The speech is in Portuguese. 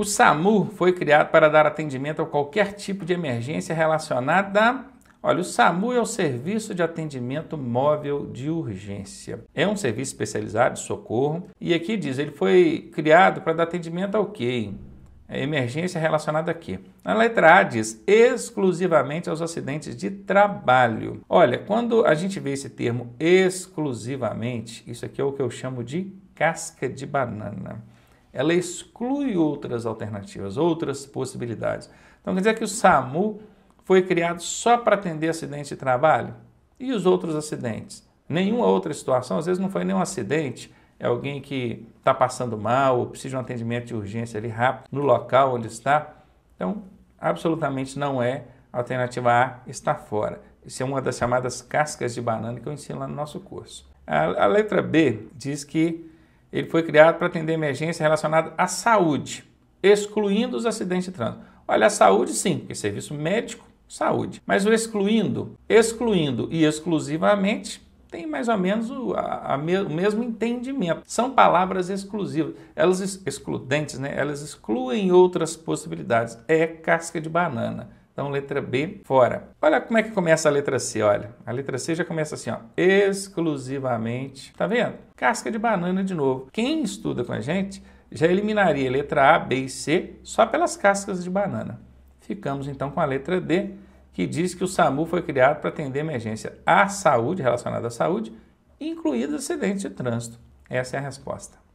O SAMU foi criado para dar atendimento a qualquer tipo de emergência relacionada Olha, o SAMU é o Serviço de Atendimento Móvel de Urgência. É um serviço especializado de socorro. E aqui diz, ele foi criado para dar atendimento ao quê? É emergência relacionada a quê? Na letra A diz exclusivamente aos acidentes de trabalho. Olha, quando a gente vê esse termo exclusivamente, isso aqui é o que eu chamo de casca de banana ela exclui outras alternativas, outras possibilidades. Então quer dizer que o SAMU foi criado só para atender acidente de trabalho? E os outros acidentes? Nenhuma outra situação, às vezes não foi nenhum acidente, é alguém que está passando mal ou precisa de um atendimento de urgência ali rápido no local onde está. Então, absolutamente não é alternativa A, está fora. Isso é uma das chamadas cascas de banana que eu ensino lá no nosso curso. A, a letra B diz que ele foi criado para atender emergência relacionada à saúde, excluindo os acidentes de trânsito. Olha, a saúde sim, porque serviço médico, saúde. Mas o excluindo, excluindo e exclusivamente tem mais ou menos o, a, a me, o mesmo entendimento. São palavras exclusivas, elas excludentes, né? Elas excluem outras possibilidades. É casca de banana. Então, letra B, fora. Olha como é que começa a letra C, olha. A letra C já começa assim, ó. Exclusivamente. Tá vendo? Casca de banana de novo. Quem estuda com a gente já eliminaria letra A, B e C só pelas cascas de banana. Ficamos então com a letra D, que diz que o SAMU foi criado para atender emergência à saúde, relacionada à saúde, incluídos acidentes de trânsito. Essa é a resposta.